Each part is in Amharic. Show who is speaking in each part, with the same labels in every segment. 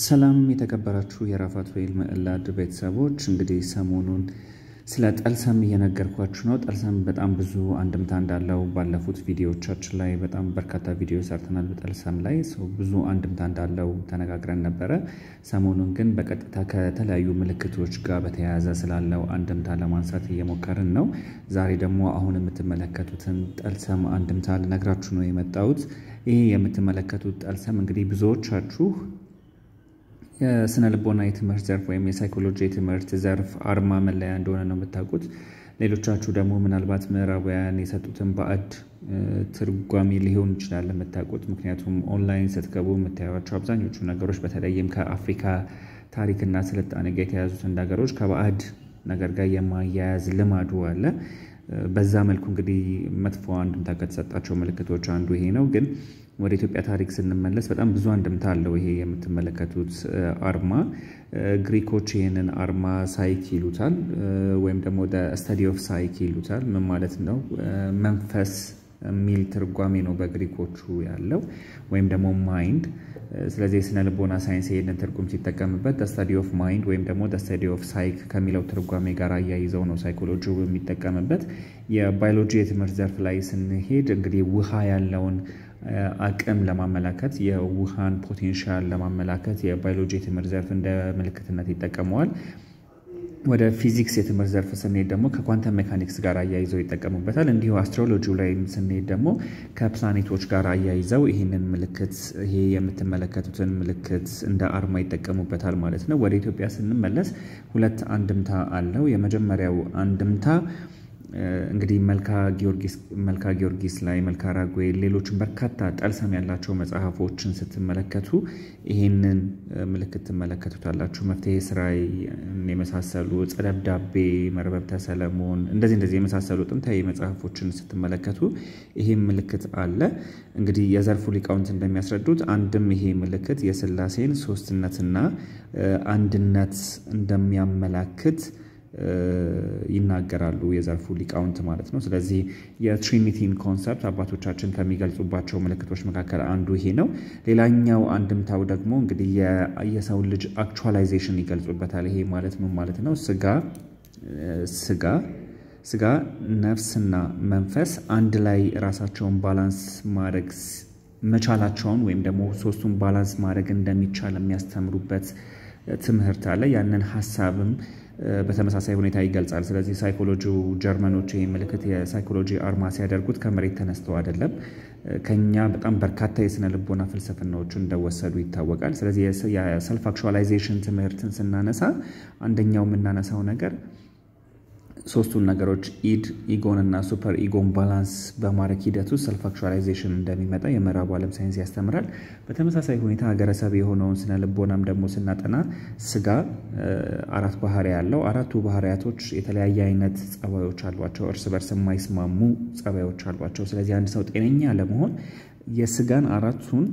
Speaker 1: ሰላም የተከበራችሁ የራፋት ወይል ምዕላድ ቤተሰቦች፣ እንግዲህ ሰሞኑን ስለ ጠልሰም እየነገርኳችሁ ነው። ጠልሰም በጣም ብዙ አንድምታ እንዳለው ባለፉት ቪዲዮዎቻችን ላይ በጣም በርካታ ቪዲዮ ሰርተናል። በጠልሰም ላይ ብዙ አንድምታ እንዳለው ተነጋግረን ነበረ። ሰሞኑን ግን በቀጥታ ከተለያዩ ምልክቶች ጋር በተያያዘ ስላለው አንድምታ ለማንሳት እየሞከርን ነው። ዛሬ ደግሞ አሁን የምትመለከቱትን ጠልሰም አንድምታ ልነግራችሁ ነው የመጣሁት። ይህ የምትመለከቱት ጠልሰም እንግዲህ ብዙዎቻችሁ የስነ ልቦና የትምህርት ዘርፍ ወይም የሳይኮሎጂ የትምህርት ዘርፍ አርማ መለያ እንደሆነ ነው የምታውቁት። ሌሎቻችሁ ደግሞ ምናልባት ምዕራባውያን የሰጡትን በአድ ትርጓሜ ሊሆን ይችላል የምታውቁት። ምክንያቱም ኦንላይን ስትገቡ የምታያቸው አብዛኞቹ ነገሮች በተለይም ከአፍሪካ ታሪክና ስልጣኔ ጋር የተያዙት እንዳገሮች ከበአድ ነገር ጋር የማያያዝ ልማዱ አለ። በዛ መልኩ እንግዲህ መጥፎ አንድምታ ከተሰጣቸው ምልክቶች አንዱ ይሄ ነው ግን ወደ ኢትዮጵያ ታሪክ ስንመለስ በጣም ብዙ አንድምታ አለው። ይሄ የምትመለከቱት አርማ ግሪኮች ይህንን አርማ ሳይክ ይሉታል፣ ወይም ደግሞ ስተዲ ኦፍ ሳይክ ይሉታል። ምን ማለት ነው? መንፈስ የሚል ትርጓሜ ነው በግሪኮቹ ያለው ወይም ደግሞ ማይንድ። ስለዚህ የስነ ልቦና ሳይንስ ይህንን ትርጉም ሲጠቀምበት ስታዲ ኦፍ ማይንድ ወይም ደግሞ ስታዲ ኦፍ ሳይክ ከሚለው ትርጓሜ ጋር አያይዘው ነው ሳይኮሎጂ የሚጠቀምበት። የባዮሎጂ የትምህርት ዘርፍ ላይ ስንሄድ እንግዲህ ውሃ ያለውን አቅም ለማመላከት የውሃን ፖቴንሻል ለማመላከት የባዮሎጂ የትምህርት ዘርፍ እንደ ምልክትነት ይጠቀመዋል። ወደ ፊዚክስ የትምህርት ዘርፍ ስንሄድ ደግሞ ከኳንተም ሜካኒክስ ጋር አያይዘው ይጠቀሙበታል። እንዲሁ አስትሮሎጂ ላይም ስንሄድ ደግሞ ከፕላኔቶች ጋር አያይዘው ይህንን ምልክት ይሄ የምትመለከቱትን ምልክት እንደ አርማ ይጠቀሙበታል ማለት ነው። ወደ ኢትዮጵያ ስንመለስ ሁለት አንድምታ አለው። የመጀመሪያው አንድምታ እንግዲህ መልካ ጊዮርጊስ መልካ ጊዮርጊስ ላይ መልካ ራጉኤል፣ ሌሎችን በርካታ ጠልሰም ያላቸው መጽሐፎችን ስትመለከቱ ይህንን ምልክት ትመለከቱታላችሁ። መፍትሄ ሥራይ የመሳሰሉ ጸደብዳቤ መርበብተ ሰለሞን እንደዚህ እንደዚህ የመሳሰሉ ጥንታዊ መጽሐፎችን ስትመለከቱ ይህም ምልክት አለ። እንግዲህ የዘርፉ ሊቃውንት እንደሚያስረዱት አንድም ይሄ ምልክት የስላሴን ሶስትነትና አንድነት እንደሚያመላክት ይናገራሉ የዘርፉ ሊቃውንት ማለት ነው። ስለዚህ የትሪኒቲን ኮንሰፕት አባቶቻችን ከሚገልጹባቸው ምልክቶች መካከል አንዱ ይሄ ነው። ሌላኛው አንድምታው ደግሞ እንግዲህ የሰው ልጅ አክቹዋላይዜሽን ይገልጹበታል። ይሄ ማለት ምን ማለት ነው? ስጋ ስጋ ስጋ ነፍስና መንፈስ አንድ ላይ ራሳቸውን ባላንስ ማድረግ መቻላቸውን ወይም ደግሞ ሶስቱን ባላንስ ማድረግ እንደሚቻል የሚያስተምሩበት ትምህርት አለ። ያንን ሀሳብም በተመሳሳይ ሁኔታ ይገልጻል። ስለዚህ ሳይኮሎጂ ጀርመኖች ይህ ምልክት የሳይኮሎጂ አርማ ሲያደርጉት ከመሬት ተነስተው አይደለም፣ ከኛ በጣም በርካታ የስነ ልቦና ፍልስፍናዎቹ እንደወሰዱ ይታወቃል። ስለዚህ የሰልፍ አክቹዋላይዜሽን ትምህርትን ስናነሳ አንደኛው የምናነሳው ነገር ሶስቱን ነገሮች ኢድ ኢጎን እና ሱፐር ኢጎን ባላንስ በማድረግ ሂደት ውስጥ ሰልፍ እንደሚመጣ የምዕራቡ ዓለም ሳይንስ ያስተምራል። በተመሳሳይ ሁኔታ ሀገረሰብ የሆነውን ስነ ልቦናም ደግሞ ስናጠና ስጋ አራት ባህሪ ያለው አራቱ ባህሪያቶች የተለያየ አይነት ጸባዮች አሏቸው። እርስ በርስ የማይስማሙ ጸባዮች አሏቸው። ስለዚህ አንድ ሰው ጤነኛ ለመሆን የስጋን አራቱን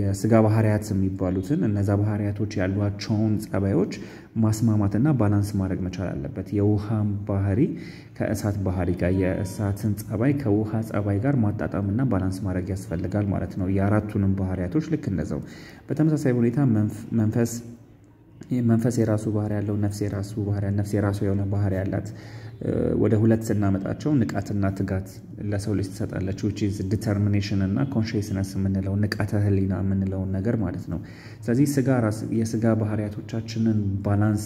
Speaker 1: የስጋ ባህሪያት የሚባሉትን እነዛ ባህሪያቶች ያሏቸውን ጸባዮች ማስማማትና ባላንስ ማድረግ መቻል አለበት። የውሃን ባህሪ ከእሳት ባህሪ ጋር፣ የእሳትን ጸባይ ከውሃ ጸባይ ጋር ማጣጣምና ባላንስ ማድረግ ያስፈልጋል ማለት ነው። የአራቱንም ባህሪያቶች ልክ እንደዛው በተመሳሳይ ሁኔታ መንፈስ መንፈስ የራሱ ባህር ያለው ነፍስ የራሱ ባህሪ ነፍስ የራሱ የሆነ ባህር ያላት ወደ ሁለት ስናመጣቸው ንቃትና ትጋት ለሰው ልጅ ትሰጣለች ዊች ኢዝ ዲተርሚኔሽን እና ኮንሽስነስ የምንለው ንቃተ ህሊና የምንለውን ነገር ማለት ነው። ስለዚህ ስጋ የስጋ ባህሪያቶቻችንን ባላንስ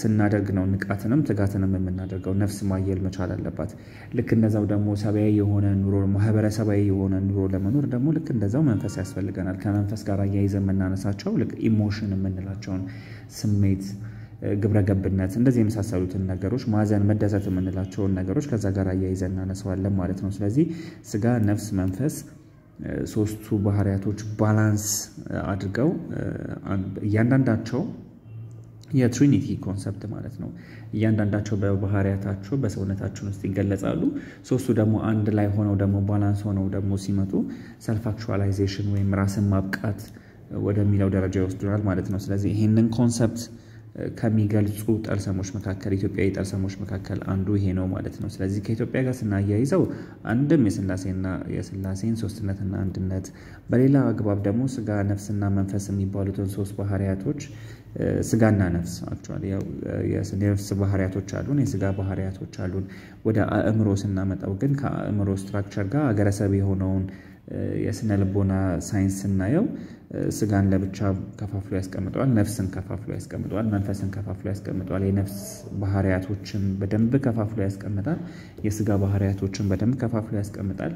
Speaker 1: ስናደርግ ነው ንቃትንም ትጋትንም የምናደርገው። ነፍስ ማየል መቻል አለባት። ልክ እንደዛው ደግሞ ሰብአዊ የሆነ ኑሮ ማህበረሰባዊ የሆነ ኑሮ ለመኖር ደግሞ ልክ እንደዛው መንፈስ ያስፈልገናል። ከመንፈስ ጋር አያይዘ የምናነሳቸው ልክ ኢሞሽን የምንላቸውን ስሜት፣ ግብረገብነት እንደዚህ የመሳሰሉትን ነገሮች ማዘን፣ መደሰት የምንላቸውን ነገሮች ከዛ ጋር አያይዘ እናነሰዋለን ማለት ነው። ስለዚህ ስጋ፣ ነፍስ፣ መንፈስ ሶስቱ ባህሪያቶች ባላንስ አድርገው እያንዳንዳቸው የትሪኒቲ ኮንሰፕት ማለት ነው። እያንዳንዳቸው በባህሪያታቸው በሰውነታችን ውስጥ ይገለጻሉ። ሶስቱ ደግሞ አንድ ላይ ሆነው ደግሞ ባላንስ ሆነው ደግሞ ሲመጡ ሰልፍ አክቹዋላይዜሽን ወይም ራስን ማብቃት ወደሚለው ደረጃ ይወስዱናል ማለት ነው። ስለዚህ ይህንን ኮንሰፕት ከሚገልጹ ጠልሰሞች መካከል ኢትዮጵያዊ ጠልሰሞች መካከል አንዱ ይሄ ነው ማለት ነው። ስለዚህ ከኢትዮጵያ ጋር ስናያይዘው አንድም የስላሴና የስላሴን ሶስትነትና አንድነት፣ በሌላ አግባብ ደግሞ ስጋ፣ ነፍስና መንፈስ የሚባሉትን ሶስት ባህሪያቶች ስጋና ነፍስ የነፍስ ባህሪያቶች አሉን፣ የስጋ ባህርያቶች አሉን። ወደ አእምሮ ስናመጣው ግን ከአእምሮ ስትራክቸር ጋር አገረሰብ የሆነውን የስነ ልቦና ሳይንስ ስናየው ስጋን ለብቻ ከፋፍሎ ያስቀምጠዋል። ነፍስን ከፋፍሎ ያስቀምጠዋል። መንፈስን ከፋፍሎ ያስቀምጠዋል። የነፍስ ባህሪያቶችን በደንብ ከፋፍሎ ያስቀምጣል። የስጋ ባህሪያቶችን በደንብ ከፋፍሎ ያስቀምጣል።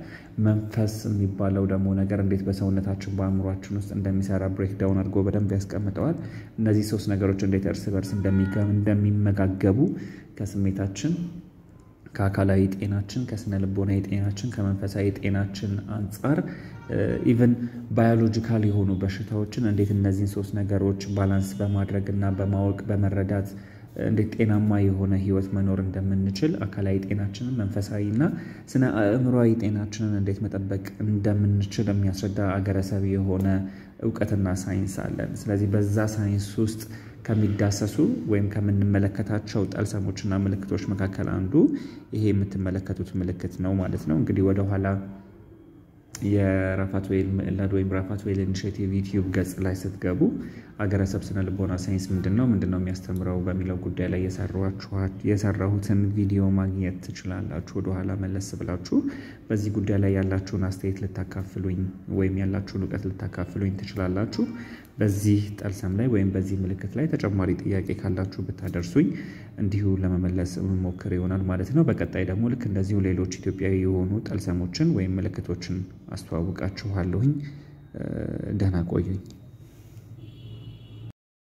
Speaker 1: መንፈስ የሚባለው ደግሞ ነገር እንዴት በሰውነታችን በአእምሯችን ውስጥ እንደሚሰራ ብሬክዳውን አድርጎ በደንብ ያስቀምጠዋል። እነዚህ ሶስት ነገሮች እንዴት እርስ በርስ እንደሚመጋገቡ ከስሜታችን ከአካላዊ ጤናችን ከስነ ልቦናዊ ጤናችን ከመንፈሳዊ ጤናችን አንጻር ኢቨን ባዮሎጂካል የሆኑ በሽታዎችን እንዴት እነዚህን ሶስት ነገሮች ባላንስ በማድረግ እና በማወቅ በመረዳት እንዴት ጤናማ የሆነ ህይወት መኖር እንደምንችል አካላዊ ጤናችንን መንፈሳዊ እና ስነ አእምሯዊ ጤናችንን እንዴት መጠበቅ እንደምንችል የሚያስረዳ አገረሰብ የሆነ እውቀትና ሳይንስ አለን። ስለዚህ በዛ ሳይንስ ውስጥ ከሚዳሰሱ ወይም ከምንመለከታቸው ጠልሰሞችና ምልክቶች መካከል አንዱ ይሄ የምትመለከቱት ምልክት ነው ማለት ነው። እንግዲህ ወደኋላ የራፋት ዌል ምዕላድ ወይም ራፋት ዌል ኢኒሽቲቭ ዩቲዩብ ገጽ ላይ ስትገቡ አገረሰብ ስነ ልቦና ሳይንስ ምንድን ነው ምንድን ነው የሚያስተምረው በሚለው ጉዳይ ላይ የሰራሁትን ቪዲዮ ማግኘት ትችላላችሁ። ወደኋላ መለስ ብላችሁ በዚህ ጉዳይ ላይ ያላችሁን አስተያየት ልታካፍሉኝ ወይም ያላችሁን እውቀት ልታካፍሉኝ ትችላላችሁ። በዚህ ጠልሰም ላይ ወይም በዚህ ምልክት ላይ ተጨማሪ ጥያቄ ካላችሁ ብታደርሱኝ እንዲሁ ለመመለስ የምሞክር ይሆናል ማለት ነው። በቀጣይ ደግሞ ልክ እንደዚሁ ሌሎች ኢትዮጵያዊ የሆኑ ጠልሰሞችን ወይም ምልክቶችን አስተዋውቃችኋለሁኝ። ደህና ቆዩኝ።